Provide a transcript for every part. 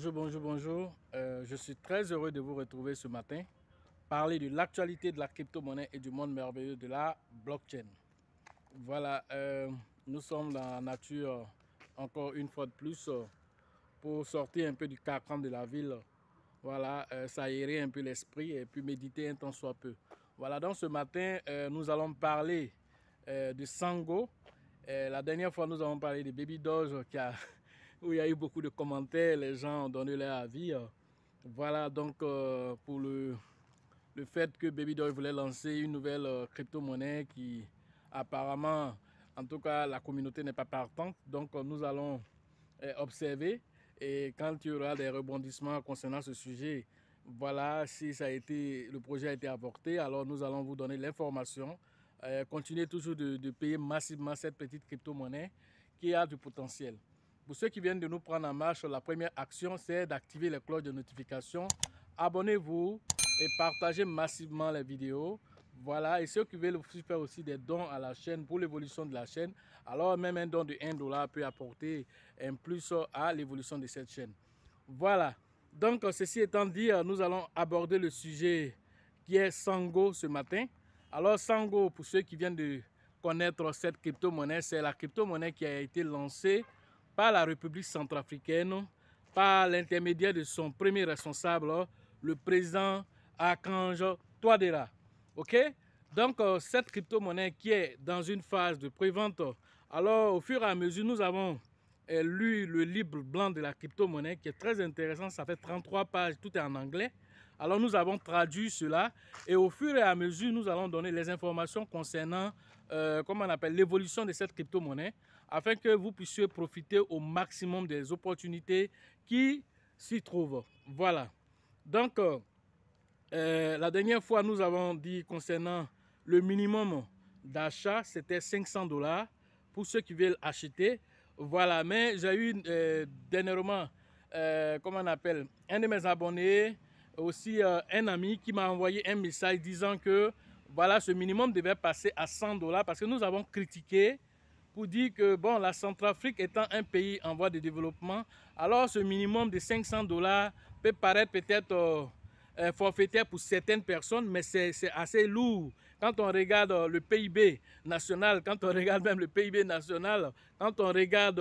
Bonjour, bonjour, bonjour. Euh, je suis très heureux de vous retrouver ce matin. Parler de l'actualité de la crypto-monnaie et du monde merveilleux de la blockchain. Voilà, euh, nous sommes dans la nature encore une fois de plus euh, pour sortir un peu du carcan de la ville. Voilà, ça s'aérer un peu l'esprit et puis méditer un temps soit peu. Voilà, donc ce matin, nous allons parler de Sango. la dernière fois, nous avons parlé de Baby Doge qui a où il y a eu beaucoup de commentaires, les gens ont donné leur avis. Euh. Voilà donc euh, pour le, le, fait que Baby Babydoll voulait lancer une nouvelle euh, crypto-monnaie qui apparemment, en tout cas la communauté n'est pas partante. Donc nous allons observer et quand il y aura des rebondissements concernant ce sujet, voilà, si ça a été, le projet a été avorté, alors nous allons vous donner l'information. continuez toujours de, payer massivement cette petite crypto-monnaie qui a du potentiel. Pour ceux qui viennent de nous prendre en marche, la première action, c'est d'activer les cloches de notification. Abonnez-vous et partagez massivement les vidéos. Voilà, et ceux qui veulent faire aussi des dons à la chaîne pour l'évolution de la chaîne, alors même un don de 1 dollar peut apporter un plus à l'évolution de cette chaîne. Voilà, donc ceci étant dit, nous allons aborder le sujet qui est Sango ce matin. Alors Sango, pour ceux qui viennent de connaître cette crypto-monnaie, c'est la crypto-monnaie qui a été lancée par la République centrafricaine par l'intermédiaire de son premier responsable, le président Archange Toadera. OK Donc, euh, cette crypto-monnaie qui est dans une phase de prévente, alors au fur et à mesure, nous avons euh, lu le livre blanc de la crypto-monnaie qui est très intéressant, ça fait 33 pages, tout est en anglais. Alors nous avons traduit cela et au fur et à mesure, nous allons donner les informations concernant, euh, comment on appelle, l'évolution de cette crypto-monnaie afin que vous puissiez profiter au maximum des opportunités qui s'y trouvent. Voilà. Donc, euh, euh, la dernière fois, nous avons dit concernant le minimum d'achat, c'était 500 dollars pour ceux qui veulent acheter. Voilà, mais j'ai eu euh, dernièrement, comment on appelle, un de mes abonnés, aussi un ami qui m'a envoyé un message disant que voilà, ce minimum devait passer à 100 dollars parce que nous avons critiqué dit que bon, la Centrafrique étant un pays en voie de développement, alors ce minimum de 500 dollars peut paraître peut-être euh, euh, forfaitaire pour certaines personnes, mais c'est assez lourd. Quand on regarde euh, le PIB national, quand on regarde même le PIB national, quand on regarde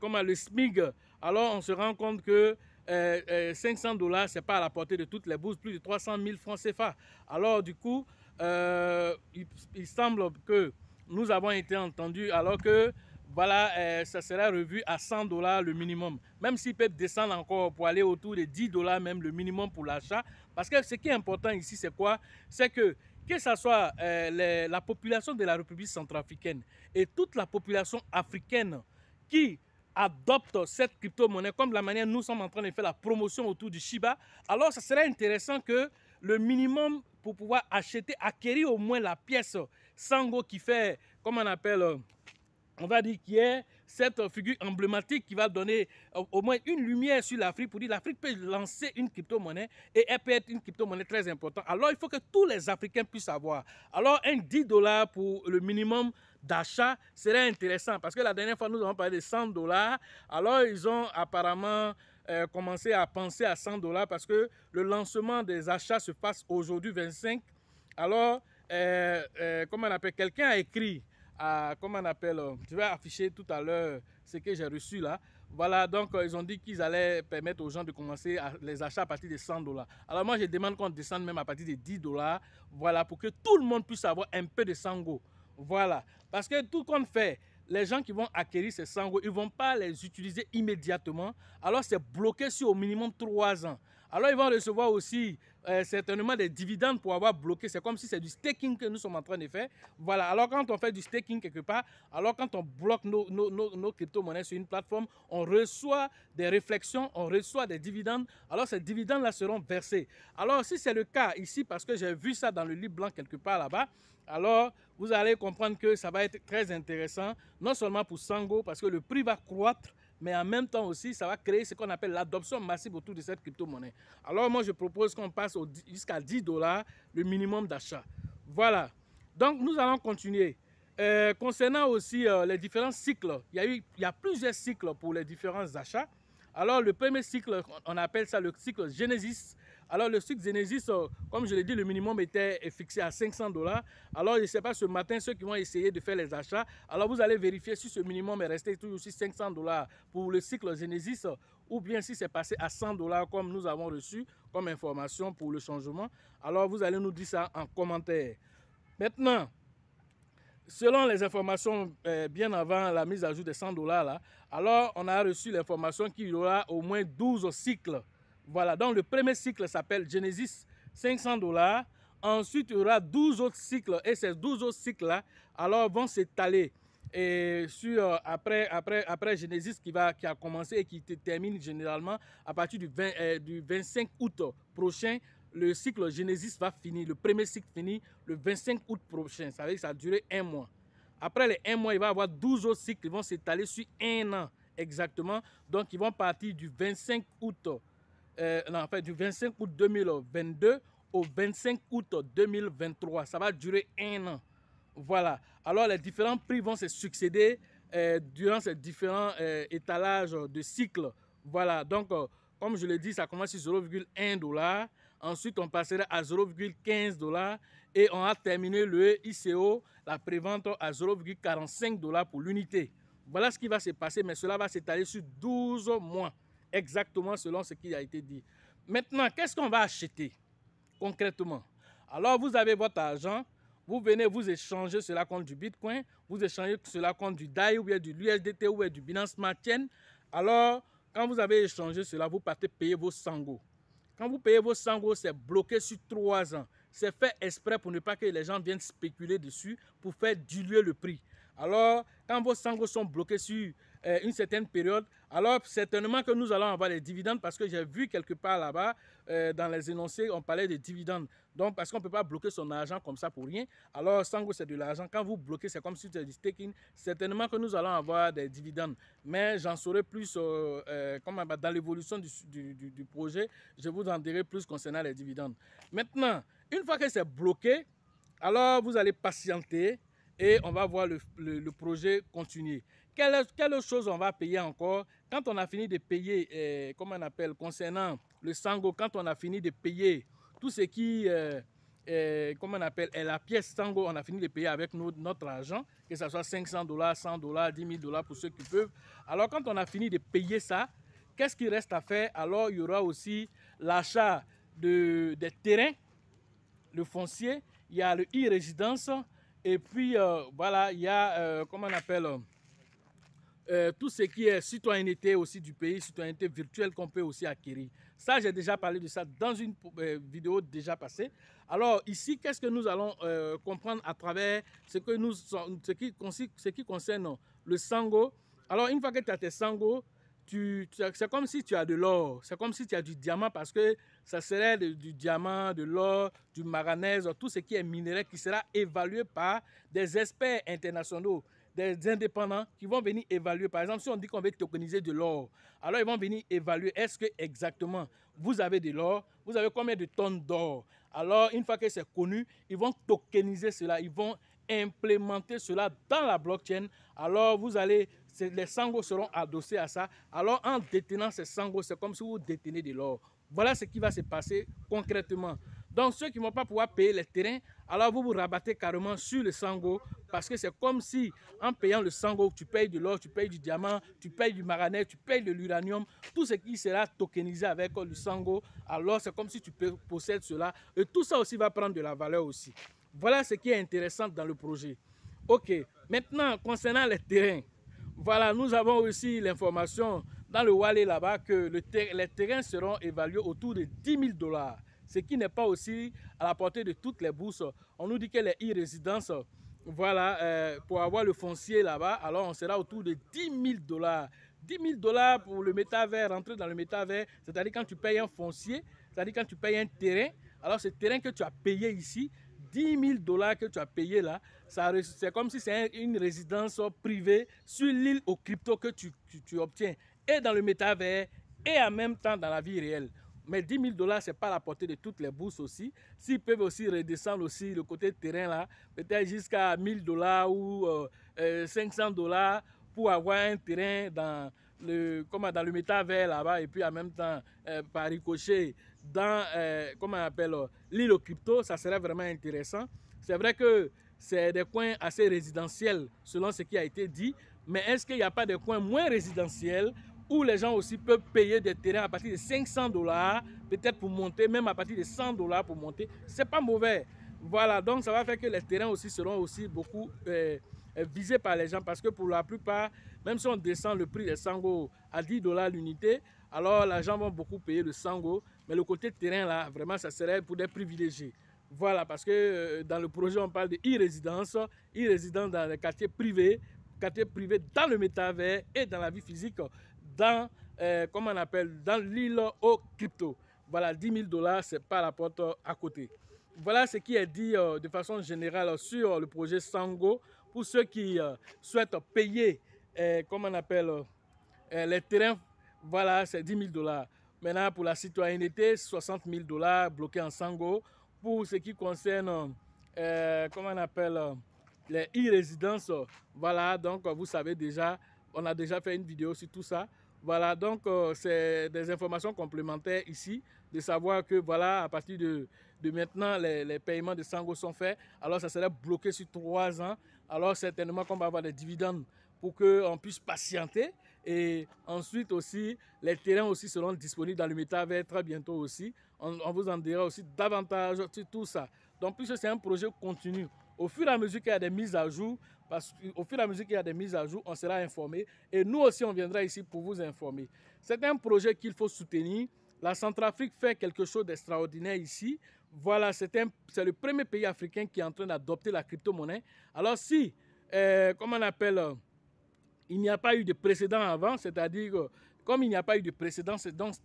comment le SMIG, alors on se rend compte que 500 dollars, c'est pas à la portée de toutes les bourses, plus de 300 000 francs CFA. Alors du coup, il, semble que nous avons été entendus alors que voilà, euh, ça serait revu à 100 dollars le minimum. Même si peut descendre encore pour aller autour de 10 dollars même le minimum pour l'achat. Parce que ce qui est important ici, c'est quoi C'est que que ce soit euh, la population de la République centrafricaine et toute la population africaine qui adopte cette crypto-monnaie comme la manière nous sommes en train de faire la promotion autour du Shiba, alors ça serait intéressant que le minimum pour pouvoir acheter, acquérir au moins la pièce Sango qui fait, comme on appelle, euh, on va dire qui est cette figure emblématique qui va donner euh, au moins une lumière sur l'Afrique pour dire l'Afrique peut lancer une crypto-monnaie et elle peut être une crypto-monnaie très importante. Alors il faut que tous les Africains puissent avoir. Alors un 10 dollars pour le minimum d'achat serait intéressant parce que la dernière fois nous avons parlé de 100 dollars. Alors ils ont apparemment euh, commencé à penser à 100 dollars parce que le lancement des achats se passe aujourd'hui 25. Alors euh, euh, comment on appelle, quelqu'un a écrit, à, comment on appelle, euh, je vais afficher tout à l'heure ce que j'ai reçu là. Voilà, donc ils ont dit qu'ils allaient permettre aux gens de commencer les achats à partir de 100 dollars. Alors moi, je demande qu'on descende même à partir de 10 dollars, voilà, pour que tout le monde puisse avoir un peu de sango. Voilà, parce que tout qu'on fait, les gens qui vont acquérir ces sango, ils ne vont pas les utiliser immédiatement. Alors c'est bloqué sur au minimum 3 ans. Alors ils vont recevoir aussi euh, certainement des dividendes pour avoir bloqué. C'est comme si c'est du staking que nous sommes en train de faire. Voilà. Alors quand on fait du staking quelque part, alors quand on bloque nos, nos, nos, nos crypto-monnaies sur une plateforme, on reçoit des réflexions, on reçoit des dividendes. Alors ces dividendes-là seront versés. Alors si c'est le cas ici, parce que j'ai vu ça dans le livre blanc quelque part là-bas, alors vous allez comprendre que ça va être très intéressant, non seulement pour Sango, parce que le prix va croître, mais en même temps aussi, ça va créer ce qu'on appelle l'adoption massive autour de cette crypto-monnaie. Alors moi, je propose qu'on passe jusqu'à 10 dollars le minimum d'achat. Voilà. Donc nous allons continuer. Euh, concernant aussi euh, les différents cycles, il y, eu, il y a plusieurs cycles pour les différents achats. Alors le premier cycle, on appelle ça le cycle Genesis, alors le cycle Genesis, euh, comme je l'ai dit, le minimum était euh, fixé à 500 dollars. Alors je ne sais pas, ce matin, ceux qui vont essayer de faire les achats, alors vous allez vérifier si ce minimum est resté toujours aussi 500 dollars pour le cycle Genesis ou bien si c'est passé à 100 dollars comme nous avons reçu comme information pour le changement. Alors vous allez nous dire ça en commentaire. Maintenant, selon les informations euh, bien avant la mise à jour des 100 dollars, alors on a reçu l'information qu'il y aura au moins 12 cycles voilà, donc le premier cycle s'appelle Genesis 500 dollars. Ensuite, il y aura 12 autres cycles et ces 12 autres cycles-là, alors vont s'étaler et sur, euh, après, après, après Genesis qui, va, qui a commencé et qui termine généralement à partir du, euh, du 25 août prochain. Le cycle Genesis va finir, le premier cycle finit le 25 août prochain. Ça veut dire que ça a duré un mois. Après les un mois, il va y avoir 12 autres cycles qui vont s'étaler sur un an exactement. Donc, ils vont partir du 25 août euh, du 25 août 2022 au 25 août 2023. Ça va durer un an. Voilà. Alors, les différents prix vont se succéder euh, durant ces différents euh, étalages de cycles. Voilà. Donc, comme je l'ai dit, ça commence sur 0,1 dollar. Ensuite, on passera à 0,15 dollars et on a terminé le ICO, la prévente à 0,45 dollars pour l'unité. Voilà ce qui va se passer, mais cela va s'étaler sur 12 mois exactement selon ce qui a été dit. Maintenant, qu'est-ce qu'on va acheter concrètement Alors, vous avez votre argent, vous venez vous échanger cela contre du Bitcoin, vous échangez cela contre du DAI ou bien du USDT ou bien du Binance Smart Alors, quand vous avez échangé cela, vous partez payer vos sangos. Quand vous payez vos sangos, c'est bloqué sur trois ans. C'est fait exprès pour ne pas que les gens viennent spéculer dessus pour faire diluer le prix. Alors, quand vos sangos sont bloqués sur euh, une certaine période, alors, certainement que nous allons avoir des dividendes parce que j'ai vu quelque part là-bas, euh, dans les énoncés, on parlait de dividendes. Donc, parce qu'on ne peut pas bloquer son argent comme ça pour rien. Alors, Sango, c'est de l'argent. Quand vous bloquez, c'est comme si c'était du staking. Certainement que nous allons avoir des dividendes. Mais j'en saurai plus euh, euh, dans l'évolution du, projet. Je vous en dirai plus concernant les dividendes. Maintenant, une fois que c'est bloqué, alors vous allez patienter et on va voir le, projet continuer. Quelle, quelle chose on va payer encore quand on a fini de payer, eh, comment on appelle, concernant le sango, quand on a fini de payer tout ce qui, eh, eh, comment on appelle, est la pièce sango, on a fini de payer avec notre argent, que ce soit 500 dollars, 100 dollars, 10 000 dollars pour ceux qui peuvent. Alors quand on a fini de payer ça, qu'est-ce qui reste à faire Alors il y aura aussi l'achat de, des terrains, le foncier, il y a le e-résidence, et puis euh, voilà, il y a, euh, comment on appelle euh, tout ce qui est citoyenneté aussi du pays, citoyenneté virtuelle qu'on peut aussi acquérir. Ça, j'ai déjà parlé de ça dans une euh, vidéo déjà passée. Alors ici, qu'est-ce que nous allons euh, comprendre à travers ce, que ce, qui, concerne le sango Alors une fois que tu as tes sango, c'est comme si tu as de l'or, c'est comme si tu as du diamant parce que ça serait du diamant, de l'or, du maranèse, tout ce qui est minéral qui sera évalué par des experts internationaux des indépendants qui vont venir évaluer. Par exemple, si on dit qu'on veut tokeniser de l'or, alors ils vont venir évaluer est-ce que exactement vous avez de l'or, vous avez combien de tonnes d'or. Alors, une fois que c'est connu, ils vont tokeniser cela, ils vont implémenter cela dans la blockchain. Alors, vous allez, les sangos seront adossés à ça. Alors, en détenant ces sangos, c'est comme si vous détenez de l'or. Voilà ce qui va se passer concrètement. Donc ceux qui ne vont pas pouvoir payer les terrains, alors vous vous rabattez carrément sur le sango parce que c'est comme si en payant le sango, tu payes de l'or, tu payes du diamant, tu payes du maranet, tu payes de l'uranium, tout ce qui sera tokenisé avec le sango, alors c'est comme si tu possèdes cela et tout ça aussi va prendre de la valeur aussi. Voilà ce qui est intéressant dans le projet. Ok, maintenant concernant les terrains, voilà, nous avons aussi l'information dans le Wallet là-bas que les terrains seront évalués autour de 10 000 dollars ce qui n'est pas aussi à la portée de toutes les bourses. On nous dit que est e-résidence. Voilà, euh, pour avoir le foncier là-bas, alors on sera autour de 10 000 dollars. 10 000 dollars pour le métavers, rentrer dans le métavers, c'est-à-dire quand tu payes un foncier, c'est-à-dire quand tu payes un terrain, alors ce terrain que tu as payé ici, 10 000 dollars que tu as payé là, c'est comme si c'est une résidence privée sur l'île aux crypto que tu, tu obtiens et dans le métavers et en même temps dans la vie réelle. Mais 10 000 dollars, ce n'est pas la portée de toutes les bourses aussi. S'ils peuvent aussi redescendre aussi le côté terrain là, peut-être jusqu'à 1 000 dollars ou 500 euh, euh, dollars pour avoir un terrain dans le, comment, dans le métavers là-bas et puis en même temps, euh, par ricochet, dans, euh, comment on appelle, l'île crypto, ça serait vraiment intéressant. C'est vrai que c'est des coins assez résidentiels selon ce qui a été dit, mais est-ce qu'il n'y a pas des coins moins résidentiels où les gens aussi peuvent payer des terrains à partir de 500 dollars, peut-être pour monter, même à partir de 100 dollars pour monter. C'est pas mauvais. Voilà, donc ça va faire que les terrains aussi seront aussi beaucoup euh, euh, visés par les gens parce que pour la plupart, même si on descend le prix des sangos à 10 dollars l'unité, alors les gens vont beaucoup payer le sango, mais le côté terrain là, vraiment, ça serait pour des privilégiés. Voilà, parce que euh, dans le projet, on parle de résidence e-résidence dans les quartiers privés, quartiers privés dans le métavers et dans la vie physique dans, euh, comment on appelle, dans l'île aux crypto. Voilà, 10 000 dollars, c'est pas la porte à côté. Voilà ce qui est dit euh, de façon générale sur le projet Sango. Pour ceux qui euh, souhaitent payer, comment on appelle, les terrains, voilà, c'est 10 000 dollars. Maintenant, pour la citoyenneté, 60 000 dollars bloqués en Sango. Pour ce qui concerne, comment on appelle, les e-résidences, voilà, donc vous savez déjà, on a déjà fait une vidéo sur tout ça. Voilà, donc euh, c'est des informations complémentaires ici, de savoir que voilà, à partir de, maintenant, les, paiements de Sango sont faits. Alors ça serait bloqué sur trois ans. Alors certainement qu'on va avoir des dividendes pour qu'on puisse patienter. Et ensuite aussi, les terrains aussi seront disponibles dans le métavers très bientôt aussi. On, on vous en dira aussi davantage sur tout ça. Donc puisque c'est un projet continu, au fur et à mesure qu'il y a des mises à jour, parce qu'au fur y a des mises à jour, on sera informé. Et nous aussi, on viendra ici pour vous informer. C'est un projet qu'il faut soutenir. La Centrafrique fait quelque chose d'extraordinaire ici. Voilà, c'est le premier pays africain qui est en train d'adopter la crypto-monnaie. Alors si, euh, comment on appelle, euh, il n'y a pas eu de précédent avant, c'est-à-dire comme il n'y a pas eu de précédent,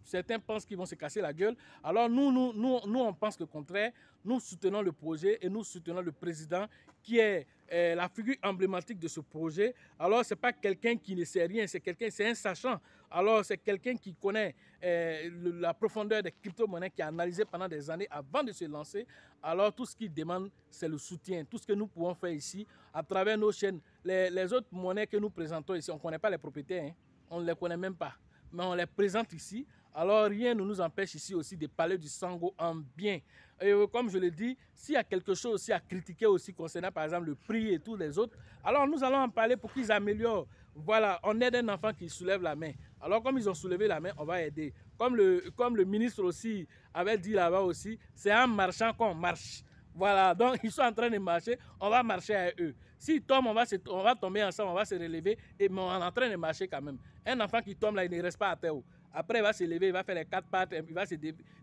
certains pensent qu'ils vont se casser la gueule. Alors nous, nous, nous, nous, on pense le contraire. Nous soutenons le projet et nous soutenons le président qui est euh, la figure emblématique de ce projet. Alors ce n'est pas quelqu'un qui ne sait rien, c'est quelqu'un, c'est un sachant. Alors c'est quelqu'un qui connaît euh, la profondeur des crypto-monnaies, qui a analysé pendant des années avant de se lancer. Alors tout ce qu'il demande, c'est le soutien. Tout ce que nous pouvons faire ici, à travers nos chaînes, les, autres monnaies que nous présentons ici, on ne connaît pas les propriétaires, hein. on ne les connaît même pas mais on les présente ici. Alors rien ne nous empêche ici aussi de parler du Sango en bien. Et euh, comme je le dis, s'il y a quelque chose aussi à critiquer aussi concernant par exemple le prix et tous les autres, alors nous allons en parler pour qu'ils améliorent. Voilà, on aide un enfant qui soulève la main. Alors comme ils ont soulevé la main, on va aider. Comme le, comme le ministre aussi avait dit là-bas aussi, c'est en marchant qu'on marche. Voilà, donc ils sont en train de marcher, on va marcher avec eux. S'ils tombent, on va, va tomber ensemble, on va se relever, et, mais on est en train de marcher quand même. Un enfant qui tombe là, il ne reste pas à terre. Après, il va se lever, il va faire les quatre pattes, il va se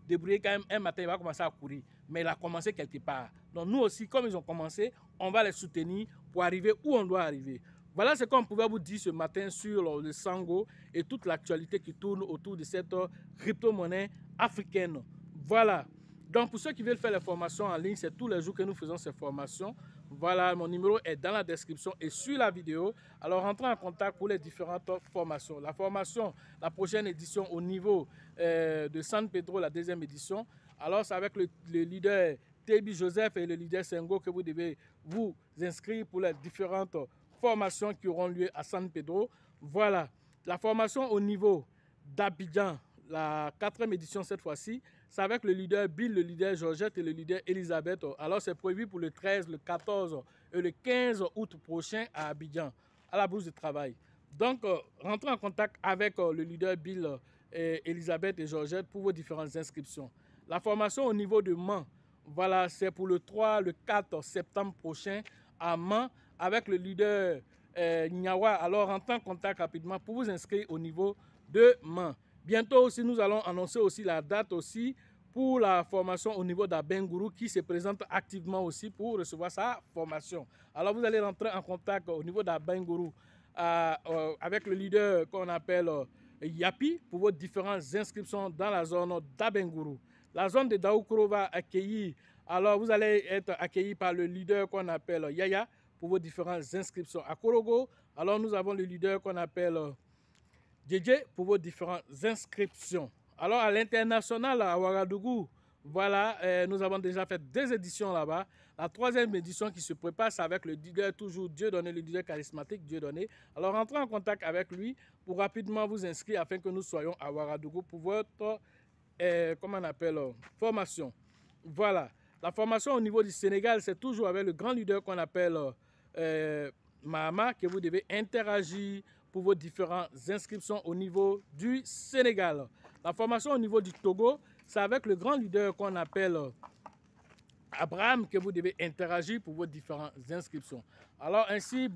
débrouiller quand même. Un matin, il va commencer à courir. Mais il a commencé quelque part. Donc nous aussi, comme ils ont commencé, on va les soutenir pour arriver où on doit arriver. Voilà ce qu'on pouvait vous dire ce matin sur le Sango et toute l'actualité qui tourne autour de cette crypto-monnaie africaine. Voilà. Donc, pour ceux qui veulent faire les formations en ligne, c'est tous les jours que nous faisons ces formations. Voilà, mon numéro est dans la description et sur la vidéo. Alors, rentrez en contact pour les différentes formations. La formation, la prochaine édition au niveau euh, de San Pedro, la deuxième édition. Alors, c'est avec le, leader Tebi Joseph et le leader Sengo que vous devez vous inscrire pour les différentes formations qui auront lieu à San Pedro. Voilà, la formation au niveau d'Abidjan, la quatrième édition cette fois-ci, c'est avec le leader Bill, le leader Georgette et le leader Elisabeth. Alors, c'est prévu pour le 13, le 14 et le 15 août prochain à Abidjan, à la bourse de travail. Donc, euh, rentrez en contact avec euh, le leader Bill, euh, et Elisabeth et Georgette pour vos différentes inscriptions. La formation au niveau de Mans, voilà, c'est pour le 3, le 4 septembre prochain à Mans avec le leader Nyawa. Alors, rentrez en contact rapidement pour vous inscrire au niveau de Mans. Bientôt aussi, nous allons annoncer aussi la date aussi pour la formation au niveau d'Abengourou qui se présente activement aussi pour recevoir sa formation. Alors vous allez rentrer en contact au niveau d'Abengourou euh, euh, avec le leader qu'on appelle euh, Yapi pour vos différentes inscriptions dans la zone d'Abengourou. La zone de Daoukuro va accueillir, alors vous allez être accueilli par le leader qu'on appelle Yaya pour vos différentes inscriptions à Korogo. Alors nous avons le leader qu'on appelle DJ pour vos différentes inscriptions. Alors à l'international, à Ouagadougou, voilà, euh, nous avons déjà fait deux éditions là-bas. La troisième édition qui se prépare, c'est avec le leader toujours Dieu donné, le leader charismatique Dieu donné. Alors rentrez en contact avec lui pour rapidement vous inscrire afin que nous soyons à Ouagadougou pour votre, euh, comment on appelle, euh, formation. Voilà. La formation au niveau du Sénégal, c'est toujours avec le grand leader qu'on appelle Mahama que vous devez interagir, pour vos différentes inscriptions au niveau du Sénégal. La formation au niveau du Togo, c'est avec le grand leader qu'on appelle Abraham que vous devez interagir pour vos différentes inscriptions. Alors ainsi,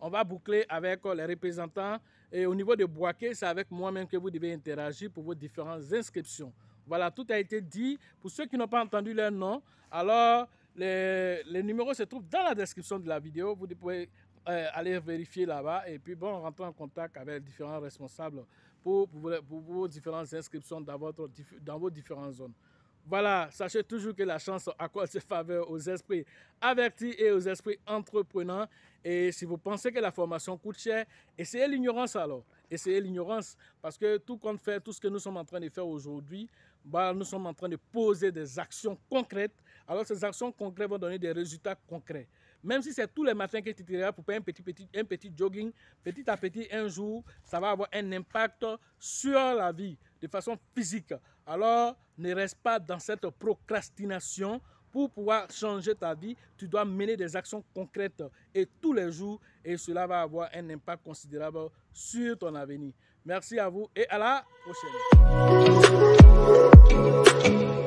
on va boucler avec les représentants. Et au niveau de Boaké, c'est avec moi-même que vous devez interagir pour vos différentes inscriptions. Voilà, tout a été dit. Pour ceux qui n'ont pas entendu leur nom, alors les, les numéros se trouvent dans la description de la vidéo. Vous pouvez euh, aller vérifier là-bas et puis bon, rentrer en contact avec différents responsables pour, pour vos différentes inscriptions dans, votre, dans vos différentes zones. Voilà, sachez toujours que la chance accorde ses faveurs aux esprits avertis et aux esprits entreprenants. Et si vous pensez que la formation coûte cher, essayez l'ignorance alors. Essayez l'ignorance parce que tout compte fait, tout ce que nous sommes en train de faire aujourd'hui, bah, nous sommes en train de poser des actions concrètes alors ces actions concrètes vont donner des résultats concrets. Même si c'est tous les matins que tu te réveilles pour faire un petit, petit, un petit jogging, petit à petit, un jour, ça va avoir un impact sur la vie de façon physique. Alors ne reste pas dans cette procrastination. Pour pouvoir changer ta vie, tu dois mener des actions concrètes et tous les jours, et cela va avoir un impact considérable sur ton avenir. Merci à vous et à la prochaine.